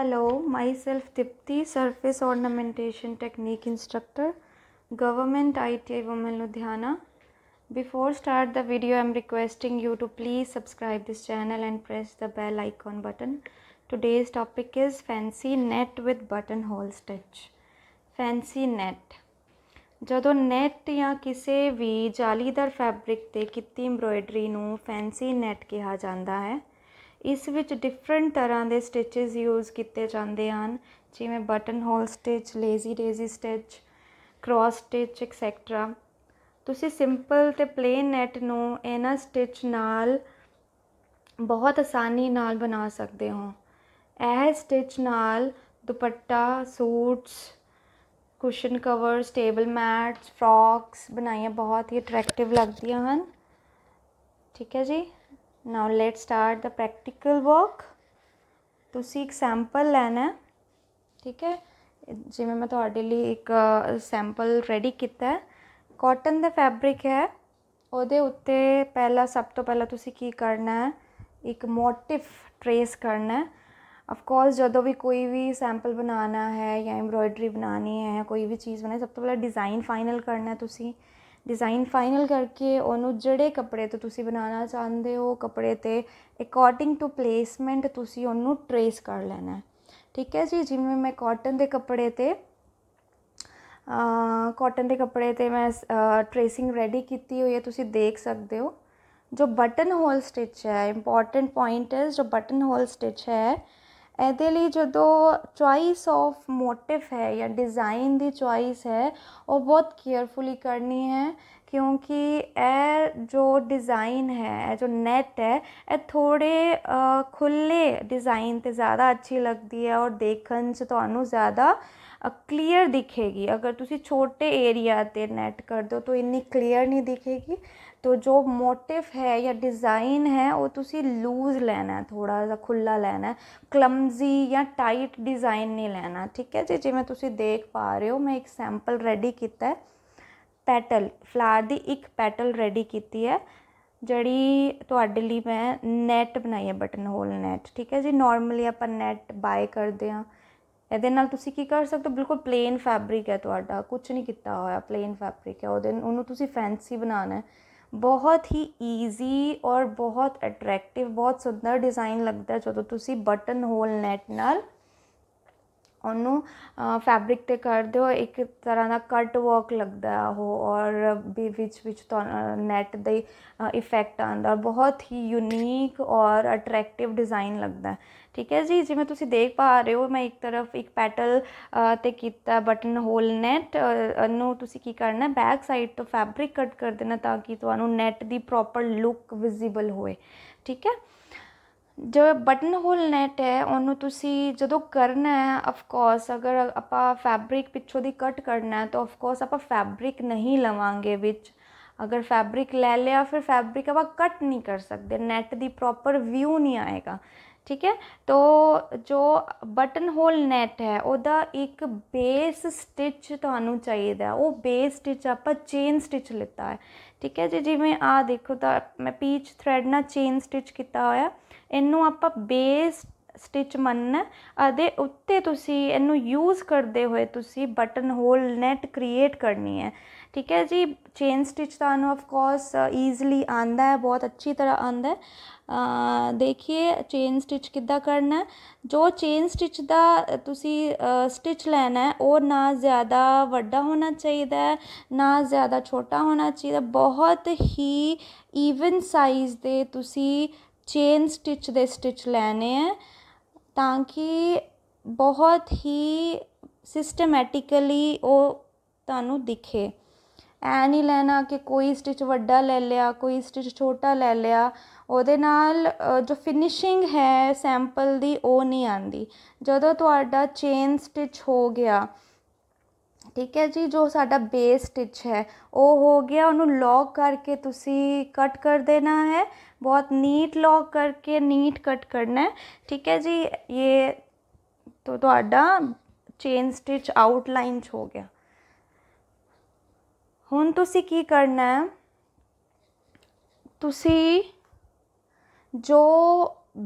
Hello, myself Tipti, Surface Ornamentation Technique Instructor, Government ITI Women Ludhiana. Before start the video, I am requesting you to please subscribe this channel and press the bell icon button. Today's topic is fancy net with buttonhole stitch. Fancy net. ਜਦੋਂ net ਜਾਂ ਕਿਸੇ ਵੀ ਜਾਲੀਦਾਰ fabric ਤੇ ਕੀਤੀ embroidery ਨੂੰ fancy net ਕਿਹਾ ਜਾਂਦਾ ਹੈ ਇਸ ਵਿੱਚ ਡਿਫਰੈਂਟ ਤਰ੍ਹਾਂ ਦੇ ਸਟਿਚਸ ਯੂਜ਼ ਕੀਤੇ ਜਾਂਦੇ ਹਨ ਜਿਵੇਂ button hole stitch lazy daisy stitch cross stitch etcetera ਤੁਸੀਂ ਸਿੰਪਲ ਤੇ ਪਲੇਨ ਨੈਟ ਨੂੰ ਇਹਨਾਂ ਸਟਿਚ ਨਾਲ ਬਹੁਤ ਆਸਾਨੀ ਨਾਲ ਬਣਾ ਸਕਦੇ ਹੋ ਇਹ ਸਟਿਚ ਨਾਲ dupatta suits cushion covers table mats frocks ਬਣਾਈਆਂ ਬਹੁਤ ਹੀ ਅਟਰੈਕਟਿਵ ਲੱਗਦੀਆਂ ਹਨ ਠੀਕ ਹੈ ਜੀ now let start the practical work ਤੁਸੀਂ ਇੱਕ ਸੈਂਪਲ ਲੈਣਾ ਹੈ ਠੀਕ ਹੈ ਜਿਵੇਂ ਮੈਂ ਤੁਹਾਡੇ ਲਈ ਇੱਕ ਸੈਂਪਲ ਰੈਡੀ ਕੀਤਾ ਹੈ ਕਾਟਨ ਦਾ ਫੈਬਰਿਕ ਹੈ ਉਹਦੇ ਉੱਤੇ ਪਹਿਲਾ ਸਭ ਤੋਂ ਪਹਿਲਾਂ ਤੁਸੀਂ ਕੀ ਕਰਨਾ ਹੈ ਇੱਕ ਮੋਟਿਫ ਟਰੇਸ ਕਰਨਾ ਹੈ ਆਫ ਕੋਰਸ ਜਦੋਂ ਵੀ ਕੋਈ ਵੀ ਸੈਂਪਲ ਬਣਾਉਣਾ ਹੈ ਜਾਂ ਐਮਬ੍ਰੋਇਡਰੀ ਬਣਾਉਣੀ ਹੈ ਕੋਈ ਵੀ ਚੀਜ਼ ਬਣਾਉਣੀ ਸਭ ਤੋਂ ਪਹਿਲਾਂ ਡਿਜ਼ਾਈਨ ਫਾਈਨਲ ਕਰਨਾ ਤੁਸੀਂ ਡਿਜ਼ਾਈਨ ਫਾਈਨਲ ਕਰਕੇ ਉਹਨੂੰ ਜਿਹੜੇ ਕੱਪੜੇ ਤੋਂ ਤੁਸੀਂ ਬਣਾਉਣਾ ਚਾਹੁੰਦੇ ਹੋ ਕੱਪੜੇ ਤੇ ਅਕੋਰਡਿੰਗ ਟੂ ਪਲੇਸਮੈਂਟ ਤੁਸੀਂ ਉਹਨੂੰ ਟਰੇਸ ਕਰ ਲੈਣਾ ਠੀਕ ਹੈ ਜੀ ਜਿਵੇਂ ਮੈਂ ਕਾਟਨ ਦੇ ਕੱਪੜੇ ਤੇ ਕਾਟਨ ਦੇ ਕੱਪੜੇ ਤੇ ਮੈਂ ਟ੍ਰੇਸਿੰਗ ਰੈਡੀ ਕੀਤੀ ਹੋਈ ਹੈ ਤੁਸੀਂ ਦੇਖ ਸਕਦੇ ਹੋ ਜੋ ਬਟਨ ਹੋਲ ਸਟਿਚ ਹੈ ਇੰਪੋਰਟੈਂਟ ਪੁਆਇੰਟ ਹੈ ਜੋ ਬਟਨ ਹੋਲ ਸਟਿਚ ਹੈ ये जो चॉइस ऑफ मोटिव है या डिज़ाइन की चॉइस है वो बहुत केयरफुली करनी है क्योंकि यह जो डिज़ाइन है जो नैट है ये थोड़े खुले डिज़ाइन तो ज़्यादा अच्छी लगती है और देखने तो ज़्यादा क्लीयर दिखेगी अगर तुम छोटे एरिया नैट कर दो तो इन्नी क्लीयर नहीं दिखेगी ਤੋ ਜੋ मोटिव ਹੈ ਜਾਂ ਡਿਜ਼ਾਈਨ ਹੈ ਉਹ ਤੁਸੀਂ ਲੂਜ਼ ਲੈਣਾ ਹੈ ਥੋੜਾ ਜਿਹਾ ਖੁੱਲਾ ਲੈਣਾ ਹੈ ਕਲਮਜ਼ੀ ਜਾਂ ਟਾਈਟ ਡਿਜ਼ਾਈਨ ਨਹੀਂ ਲੈਣਾ ਠੀਕ ਹੈ ਜੀ ਜਿਵੇਂ ਤੁਸੀਂ ਦੇਖ ਪਾ ਰਹੇ ਹੋ ਮੈਂ ਇੱਕ ਸੈਂਪਲ ਰੈਡੀ ਕੀਤਾ ਹੈ ਪੈਟਲ ਫਲਾਰ ਦੀ ਇੱਕ ਪੈਟਲ ਰੈਡੀ ਕੀਤੀ ਹੈ ਜਿਹੜੀ ਤੁਹਾਡੇ ਲਈ ਮੈਂ ਨੈਟ ਬਣਾਈ ਹੈ ਬਟਨ ਹੋਲ ਨੈਟ ਠੀਕ ਹੈ ਜੀ ਨਾਰਮਲੀ ਆਪਾਂ ਨੈਟ ਬਾਏ ਕਰਦੇ ਆ ਇਹਦੇ ਨਾਲ ਤੁਸੀਂ ਕੀ ਕਰ ਸਕਦੇ ਹੋ ਬਿਲਕੁਲ ਪਲੇਨ ਫੈਬਰਿਕ ਹੈ ਤੁਹਾਡਾ ਕੁਝ ਨਹੀਂ ਕੀਤਾ ਹੋਇਆ ਪਲੇਨ ਫੈਬਰਿਕ ਹੈ ਉਹਦੇ ਉਹਨੂੰ ਤੁਸੀਂ ਫੈਂਸੀ ਬਣਾਉਣਾ ਹੈ ਬਹੁਤ ਹੀ ਈਜ਼ੀ ਔਰ ਬਹੁਤ ਅਟਰੈਕਟਿਵ ਬਹੁਤ ਸੁੰਦਰ ਡਿਜ਼ਾਈਨ ਲੱਗਦਾ ਜਦੋਂ ਤੁਸੀਂ ਬਟਨ ਹੋਲ ਨੈਟ ਨਾਲ ਉਹਨੂੰ ਫੈਬਰਿਕ ਤੇ ਕਰਦੇ ਹੋ ਇੱਕ ਤਰ੍ਹਾਂ ਦਾ ਕਟ ਵਰਕ ਲੱਗਦਾ ਉਹ ਔਰ ਵੀ ਵਿੱਚ ਵਿੱਚ ਨੈਟ ਦੇ ਇਫੈਕਟ ਆਂਦਾ ਬਹੁਤ ਹੀ ਯੂਨੀਕ ਔਰ ਅਟਰੈਕਟਿਵ ਡਿਜ਼ਾਈਨ ਲੱਗਦਾ ਠੀਕ ਹੈ ਜੀ ਜਿਵੇਂ ਤੁਸੀਂ ਦੇਖ ਪਾ ਰਹੇ ਹੋ ਮੈਂ ਇੱਕ ਤਰਫ ਇੱਕ ਪੈਟਲ ਤੇ ਕੀਤਾ ਬਟਨ ਹੋਲ ਨੈਟ ਨੂੰ ਤੁਸੀਂ ਕੀ ਕਰਨਾ ਬੈਕ ਸਾਈਡ ਤੋਂ ਫੈਬਰਿਕ ਕੱਟ ਕਰ ਦੇਣਾ ਤਾਂ ਕਿ ਤੁਹਾਨੂੰ ਨੈਟ ਦੀ ਪ੍ਰੋਪਰ ਲੁੱਕ ਵਿਜ਼ੀਬਲ ਹੋਏ ਠੀਕ ਹੈ ਜੋ ਬਟਨ ਹੋਲ ਨੈਟ ਹੈ ਉਹਨੂੰ ਤੁਸੀਂ ਜਦੋਂ ਕਰਨਾ ਹੈ ਆਫ ਕੋਰਸ ਅਗਰ ਆਪਾਂ ਫੈਬਰਿਕ ਪਿੱਛੋਂ ਦੀ ਕੱਟ ਕਰਨਾ ਹੈ ਤਾਂ ਆਫ ਕੋਰਸ ਆਪਾਂ ਫੈਬਰਿਕ ਨਹੀਂ ਲਵਾਂਗੇ ਵਿੱਚ ਅਗਰ ਫੈਬਰਿਕ ਲੈ ਲਿਆ ਫਿਰ ਫੈਬਰਿਕ ਆਪਾਂ ਕੱਟ ਨਹੀਂ ਕਰ ਸਕਦੇ ਨੈਟ ਦੀ ਪ੍ਰੋਪਰ ਵਿਊ ਨਹੀਂ ਆਏਗਾ ਠੀਕ ਹੈ ਤਾਂ ਜੋ ਬਟਨ ਹੋਲ ਨੈਟ ਹੈ ਉਹਦਾ ਇੱਕ ਬੇਸ ਸਟਿਚ ਤੁਹਾਨੂੰ ਚਾਹੀਦਾ ਉਹ ਬੇਸ ਸਟਿਚ ਆਪਾਂ ਚੇਨ ਸਟਿਚ ਲਿੱਤਾ ਹੈ ਠੀਕ ਹੈ ਜੀ ਜਿਵੇਂ ਆ ਦੇਖੋ ਤਾਂ ਮੈਂ ਪੀਚ ਥ੍ਰੈਡ ਨਾਲ ਚੇਨ ਸਟਿਚ ਕੀਤਾ ਹੋਇਆ ਇਹਨੂੰ ਆਪਾਂ ਬੇਸ ਸਟਿਚ ਮੰਨ ਅਦੇ ਉੱਤੇ ਤੁਸੀਂ ਇਹਨੂੰ ਯੂਜ਼ ਕਰਦੇ ਹੋਏ ਤੁਸੀਂ ਬਟਨ ਹੋਲ ਨੈਟ ਕ੍ਰੀਏਟ ਕਰਨੀ ਹੈ ਠੀਕ ਹੈ ਜੀ ਚੇਨ ਸਟਿਚ ਤੁਹਾਨੂੰ ਆਫ ਕੋਰਸ ਈਜ਼ਲੀ ਆਂਦਾ ਹੈ ਬਹੁਤ ਅੱਛੀ ਤਰ੍ਹਾਂ ਆਂਦਾ ਹੈ ਦੇਖਿਏ ਚੇਨ ਸਟਿਚ ਕਿੱਦਾਂ ਕਰਨਾ ਜੋ ਚੇਨ ਸਟਿਚ ਦਾ ਤੁਸੀਂ ਸਟਿਚ ਲੈਣਾ ਹੈ ਉਹ ਨਾ ਜ਼ਿਆਦਾ ਵੱਡਾ ਹੋਣਾ ਚਾਹੀਦਾ ਹੈ ਨਾ ਜ਼ਿਆਦਾ ਛੋਟਾ ਹੋਣਾ ਚਾਹੀਦਾ ਬਹੁਤ ਹੀ ਈਵਨ ਸਾਈਜ਼ ਦੇ ਤੁਸੀਂ ਚੇਨ ਸਟਿਚ ਦੇ ਸਟਿਚ ਲੈਣੇ ਆ ਤਾਂ ਕਿ ਬਹੁਤ ਹੀ ਸਿਸਟਮੈਟਿਕਲੀ ਉਹ ਤੁਹਾਨੂੰ ਦਿਖੇ ਐ ਨਹੀਂ ਲੈਣਾ ਕਿ ਕੋਈ ਸਟਿਚ ਵੱਡਾ ਲੈ ਲਿਆ ਕੋਈ ਸਟਿਚ ਛੋਟਾ ਲੈ ਲਿਆ ਉਹਦੇ ਨਾਲ ਜੋ ਫਿਨਿਸ਼ਿੰਗ ਹੈ ਸੈਂਪਲ ਦੀ ਉਹ ਨਹੀਂ ਆਂਦੀ ਜਦੋਂ ਤੁਹਾਡਾ ਚੇਨ ਸਟਿਚ ਹੋ ਗਿਆ ਠੀਕ ਹੈ ਜੀ ਜੋ ਸਾਡਾ ਬੇਸ ਸਟਿਚ ਹੈ ਉਹ ਹੋ ਗਿਆ ਉਹਨੂੰ ਲੌਕ ਕਰਕੇ ਤੁਸੀਂ ਕੱਟ ਕਰ ਦੇਣਾ ਹੈ ਬਹੁਤ ਨੀਟ ਲੌਕ ਕਰਕੇ ਨੀਟ ਕੱਟ ਕਰਨਾ ਹੈ ਠੀਕ ਹੈ ਜੀ ਇਹ ਤੋਂ ਤੁਹਾਡਾ ਚੇਨ ਸਟਿਚ ਆਊਟਲਾਈਨ ਹੋ ਗਿਆ ਹੁਣ ਤੁਸੀਂ ਕੀ ਕਰਨਾ ਹੈ ਤੁਸੀਂ ਜੋ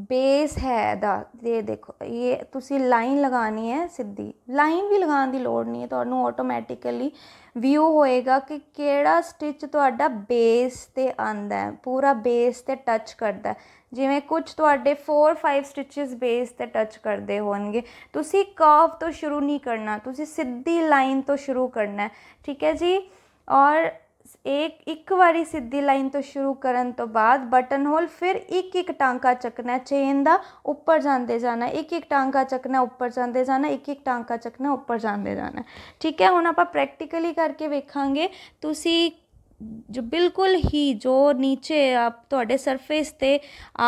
ਬੇਸ ਹੈ ਦਾ ਇਹ ਦੇਖੋ ਇਹ ਤੁਸੀਂ ਲਾਈਨ ਲਗਾਣੀ ਹੈ ਸਿੱਧੀ ਲਾਈਨ ਵੀ ਲਗਾਉਣ ਦੀ ਲੋੜ ਨਹੀਂ ਹੈ ਤੁਹਾਨੂੰ ਆਟੋਮੈਟਿਕਲੀ ਵਿਊ ਹੋਏਗਾ ਕਿ ਕਿਹੜਾ ਸਟਿਚ ਤੁਹਾਡਾ ਬੇਸ ਤੇ ਆਂਦਾ ਹੈ ਪੂਰਾ ਬੇਸ ਤੇ ਟੱਚ ਕਰਦਾ ਜਿਵੇਂ ਕੁਝ ਤੁਹਾਡੇ 4 5 ਸਟਿਚਸ ਬੇਸ ਤੇ ਟੱਚ ਕਰਦੇ ਹੋਣਗੇ ਤੁਸੀਂ ਕਰਵ ਤੋਂ ਸ਼ੁਰੂ ਨਹੀਂ ਕਰਨਾ ਤੁਸੀਂ ਸਿੱਧੀ ਲਾਈਨ ਤੋਂ ਸ਼ੁਰੂ ਕਰਨਾ ਠੀਕ ਹੈ ਜੀ ਔਰ ਇੱਕ ਇੱਕ ਵਾਰੀ ਸਿੱਧੀ ਲਾਈਨ ਤੋਂ ਸ਼ੁਰੂ ਕਰਨ ਤੋਂ ਬਾਅਦ ਬਟਨ ਹੋਲ ਫਿਰ ਇੱਕ ਇੱਕ ਟਾਂਕਾ ਚੱਕਣਾ ਚੇਨ ਦਾ ਉੱਪਰ ਜਾਂਦੇ ਜਾਣਾ ਇੱਕ ਇੱਕ ਟਾਂਕਾ ਚੱਕਣਾ ਉੱਪਰ ਜਾਂਦੇ ਜਾਣਾ ਇੱਕ ਇੱਕ ਟਾਂਕਾ ਚੱਕਣਾ ਉੱਪਰ ਜਾਂਦੇ ਜਾਣਾ ਠੀਕ ਹੈ ਹੁਣ ਆਪਾਂ ਪ੍ਰੈਕਟੀਕਲੀ ਕਰਕੇ ਵੇਖਾਂਗੇ ਤੁਸੀਂ ਜੋ ਬਿਲਕੁਲ ਹੀ ਜੋ ਨੀਚੇ ਆਪ ਤੁਹਾਡੇ ਸਰਫੇਸ ਤੇ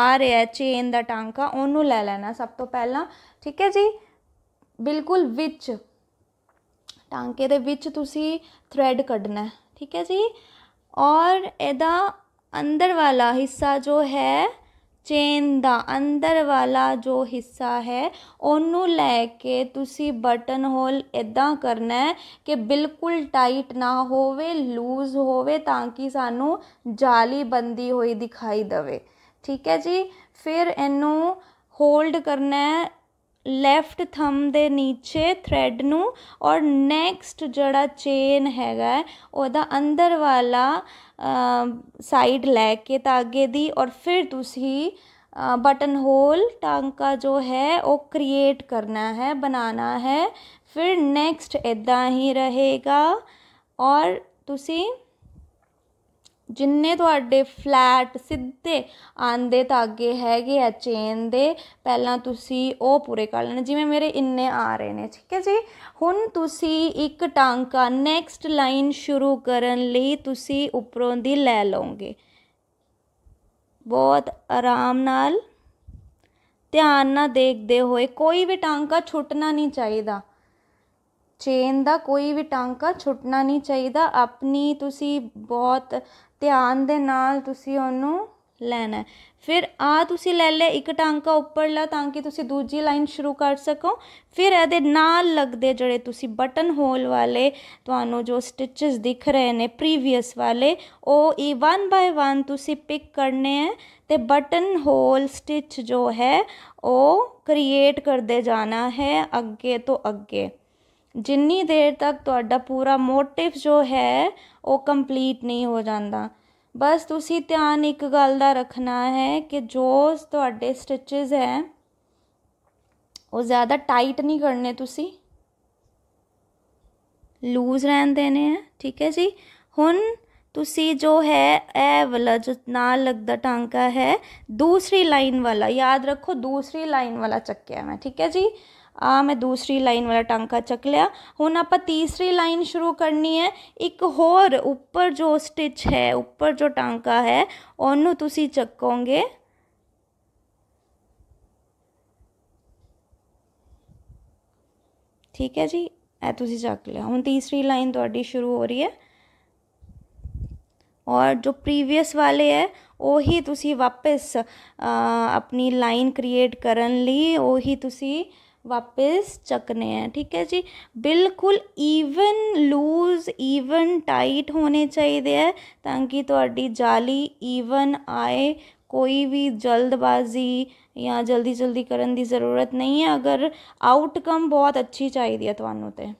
ਆ ਰਿਹਾ ਚੇਨ ਦਾ ਟਾਂਕਾ ਉਹਨੂੰ ਲੈ ਲੈਣਾ ਸਭ ਤੋਂ ਪਹਿਲਾਂ ਠੀਕ ਹੈ ਜੀ ਬਿਲਕੁਲ ਵਿੱਚ ਟਾਂਕੇ ਦੇ ਵਿੱਚ ਤੁਸੀਂ ਥ੍ਰੈਡ ਕੱਢਣਾ ਠੀਕ ਹੈ ਜੀ ਔਰ ਇਹਦਾ ਅੰਦਰ ਵਾਲਾ ਹਿੱਸਾ ਜੋ ਹੈ ਚੇਨ ਦਾ ਅੰਦਰ ਵਾਲਾ ਜੋ ਹਿੱਸਾ ਹੈ ਉਹਨੂੰ ਲੈ ਕੇ ਤੁਸੀਂ ਬਟਨ ਹੋਲ ਇਦਾਂ ਕਰਨਾ ਹੈ ਕਿ ਬਿਲਕੁਲ ਟਾਈਟ ਨਾ ਹੋਵੇ ਲੂਜ਼ ਹੋਵੇ ਤਾਂ ਕਿ ਸਾਨੂੰ ਜਾਲੀ ਬੰਦੀ ਹੋਈ ਦਿਖਾਈ ਦਵੇ ਠੀਕ ਹੈ ਜੀ ਫਿਰ ਇਹਨੂੰ ਹੋਲਡ ਕਰਨਾ ਹੈ लैफ्ट थम के नीचे थ्रैड न और नैक्सट जोड़ा चेन हैगा है, अंदर वाला साइड लैके धागे की और फिर ती बटन होल टांका जो है वो क्रिएट करना है बनाना है फिर नैक्सट इदा ही रहेगा और तुसी ਜਿੰਨੇ ਤੁਹਾਡੇ ਫਲੈਟ ਸਿੱਧੇ ਆਂਦੇ ਤਾਗੇ ਹੈਗੇ ਆ ਚੇਨ ਦੇ ਪਹਿਲਾਂ ਤੁਸੀਂ ਉਹ ਪੂਰੇ ਕਰ ਲੈਣੇ ਜਿਵੇਂ ਮੇਰੇ ਇੰਨੇ ਆ ਰਹੇ ਨੇ ਠੀਕ ਹੈ ਜੀ ਹੁਣ ਤੁਸੀਂ ਇੱਕ ਟਾਂਕਾ ਨੈਕਸਟ ਲਾਈਨ ਸ਼ੁਰੂ ਕਰਨ ਲਈ ਤੁਸੀਂ ਉੱਪਰੋਂ ਦੀ ਲੈ ਲਓਗੇ ਬਹੁਤ ਆਰਾਮ ਨਾਲ ਧਿਆਨ ਨਾਲ ਦੇਖਦੇ ਹੋਏ ਕੋਈ ਵੀ ਟਾਂਕਾ ਛੁੱਟਣਾ ਨਹੀਂ ਚਾਹੀਦਾ ਚੇਨ ਦਾ ਕੋਈ ਵੀ ਟਾਂਕਾ ਛੁੱਟਣਾ ਨਹੀਂ ਚਾਹੀਦਾ ਆਪਣੀ ਤੁਸੀਂ ਬਹੁਤ ਧਿਆਨ ਦੇ ਨਾਲ ਤੁਸੀਂ ਉਹਨੂੰ ਲੈਣਾ ਫਿਰ ਆ ਤੁਸੀਂ ਲੈ ਲੈ ਇੱਕ ਟਾਂਕਾ ਉੱਪਰ ਲਾ ਤਾਂ ਕਿ ਤੁਸੀਂ ਦੂਜੀ ਲਾਈਨ ਸ਼ੁਰੂ ਕਰ ਸਕੋ ਫਿਰ ਇਹਦੇ ਨਾਲ ਲੱਗਦੇ ਜਿਹੜੇ ਤੁਸੀਂ ਬਟਨ ਹੋਲ ਵਾਲੇ ਤੁਹਾਨੂੰ ਜੋ ਸਟਿਚਸ ਦਿਖ ਰਹੇ ਨੇ ਪ੍ਰੀਵੀਅਸ ਵਾਲੇ ਉਹ ਇਹ 1 ਬਾਈ 1 ਤੁਸੀਂ ਪਿਕ ਕਰਨੇ ਹੈ ਤੇ ਬਟਨ ਹੋਲ ਸਟਿਚ ਜੋ ਹੈ ਉਹ ਕ੍ਰੀਏਟ ਕਰਦੇ ਜਾਣਾ ਹੈ ਅੱਗੇ ਤੋਂ ਅੱਗੇ ਜਿੰਨੀ ਦੇਰ ਤੱਕ ਤੁਹਾਡਾ ਪੂਰਾ ਮੋਟਿਵ ਜੋ ਹੈ ਉਹ ਕੰਪਲੀਟ ਨਹੀਂ ਹੋ ਜਾਂਦਾ ਬਸ ਤੁਸੀਂ ਧਿਆਨ ਇੱਕ ਗੱਲ ਦਾ ਰੱਖਣਾ ਹੈ ਕਿ ਜੋ ਤੁਹਾਡੇ ਸਟਿਚਸ ਹੈ ਉਹ ਜ਼ਿਆਦਾ ਟਾਈਟ ਨਹੀਂ ਕਰਨੇ ਤੁਸੀਂ ਲੂਜ਼ ਰਹਿਣ ਦੇਣੇ ਆ ਠੀਕ ਹੈ ਜੀ ਹੁਣ ਤੁਸੀਂ ਜੋ ਹੈ ਇਹ ਵਾਲਾ ਜੋ ਨਾਲ ਲੱਗਦਾ ਟਾਂਕਾ ਹੈ ਦੂਸਰੀ ਲਾਈਨ ਵਾਲਾ ਯਾਦ ਰੱਖੋ ਦੂਸਰੀ ਲਾਈਨ ਵਾਲਾ ਚੱਕਿਆ ਮੈਂ ਠੀਕ ਹੈ ਜੀ ਆ ਮੈਂ ਦੂਸਰੀ ਲਾਈਨ ਵਾਲਾ ਟਾਂਕਾ ਚੱਕ ਲਿਆ ਹੁਣ ਆਪਾਂ ਤੀਸਰੀ ਲਾਈਨ ਸ਼ੁਰੂ ਕਰਨੀ ਹੈ ਇੱਕ ਹੋਰ ਉੱਪਰ ਜੋ ਸਟਿਚ ਹੈ ਉੱਪਰ ਜੋ ਟਾਂਕਾ ਹੈ ਉਹਨੂੰ ਤੁਸੀਂ ਚੱਕੋਗੇ ਠੀਕ ਹੈ ਜੀ ਇਹ ਤੁਸੀਂ ਚੱਕ ਲਿਆ ਹੁਣ ਤੀਸਰੀ ਲਾਈਨ ਤੁਹਾਡੀ ਸ਼ੁਰੂ ਹੋ ਰਹੀ ਹੈ और जो प्रीवियस वाले है वो ही तुसी वापस आ, अपनी लाइन क्रिएट कर ली वो ही तुसी वापस चकने हैं ठीक है जी बिल्कुल ईवन लूज ईवन टाइट होने चाहिए है ताकि थोड़ी तो जाली ईवन आए कोई भी जल्दबाजी या जल्दी जल्दी करने की जरूरत नहीं है अगर आउटकम बहुत अच्छी चाहिए है थानू तो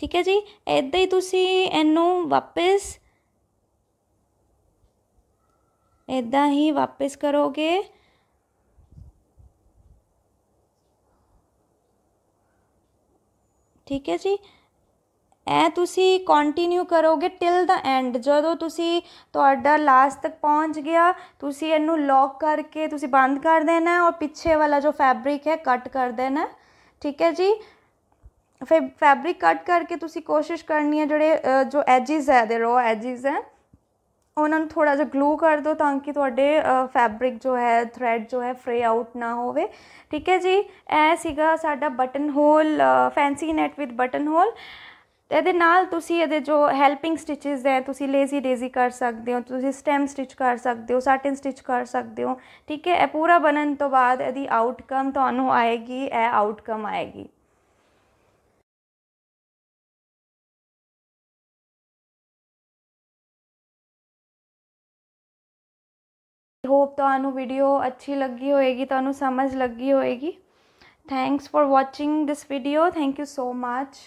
ਠੀਕ ਹੈ ਜੀ ਐਦਾਂ ਹੀ ਤੁਸੀਂ ਇਹਨੂੰ ਵਾਪਸ ਐਦਾਂ ਹੀ ਵਾਪਸ ਕਰੋਗੇ ਠੀਕ ਹੈ ਜੀ ਐ ਤੁਸੀਂ ਕੰਟੀਨਿਊ ਕਰੋਗੇ ਟਿਲ ਦਾ ਐਂਡ ਜਦੋਂ ਤੁਸੀਂ ਤੁਹਾਡਾ ਲਾਸਟ ਤੱਕ ਪਹੁੰਚ ਗਿਆ ਤੁਸੀਂ ਇਹਨੂੰ ਲੌਕ ਕਰਕੇ ਤੁਸੀਂ ਬੰਦ ਕਰ ਦੇਣਾ ਔਰ ਪਿੱਛੇ ਵਾਲਾ ਜੋ ਫੈਬਰਿਕ ਹੈ ਕੱਟ ਕਰ ਦੇਣਾ ਠੀਕ ਹੈ ਜੀ ਫਿਰ ਫੈਬਰਿਕ ਕੱਟ ਕਰਕੇ ਤੁਸੀਂ ਕੋਸ਼ਿਸ਼ ਕਰਨੀ ਹੈ ਜਿਹੜੇ ਜੋ ਐਜਿਸ ਹੈ ਦੇ ਰੋ ਐਜਿਸ ਹੈ ਉਹਨਾਂ ਨੂੰ ਥੋੜਾ ਜਿਹਾ ਗਲੂ ਕਰ ਦਿਓ ਤਾਂ ਕਿ ਤੁਹਾਡੇ ਫੈਬਰਿਕ ਜੋ ਹੈ ਥ੍ਰੈਡ ਜੋ ਹੈ ਫਰੇ ਆਊਟ ਨਾ ਹੋਵੇ ਠੀਕ ਹੈ ਜੀ ਇਹ ਸੀਗਾ ਸਾਡਾ button hole fancy net with button hole ਇਹਦੇ ਨਾਲ ਤੁਸੀਂ ਇਹਦੇ ਜੋ ਹੈਲਪਿੰਗ ਸਟਿਚਸ ਹੈ ਤੁਸੀਂ ਲੇਜ਼ੀ ਡੇਜ਼ੀ ਕਰ ਸਕਦੇ ਹੋ ਤੁਸੀਂ ਸਟੈਮ ਸਟਿਚ ਕਰ ਸਕਦੇ ਹੋ ਸਾਟਨ ਸਟਿਚ ਕਰ ਸਕਦੇ ਹੋ ਠੀਕ ਹੈ ਇਹ ਪੂਰਾ ਬਣਨ ਤੋਂ ਬਾਅਦ ਇਹਦੀ ਆਊਟਕਮ ਤੁਹਾਨੂੰ ਆਏਗੀ ਇਹ ਆਊਟਕਮ ਆਏਗੀ ਹੋਪ ਤੁਹਾਨੂੰ ਵੀਡੀਓ ਅੱਛੀ ਲੱਗੀ ਹੋਏਗੀ ਤੁਹਾਨੂੰ ਸਮਝ ਲੱਗੀ ਹੋਏਗੀ thanks for watching this video thank you so much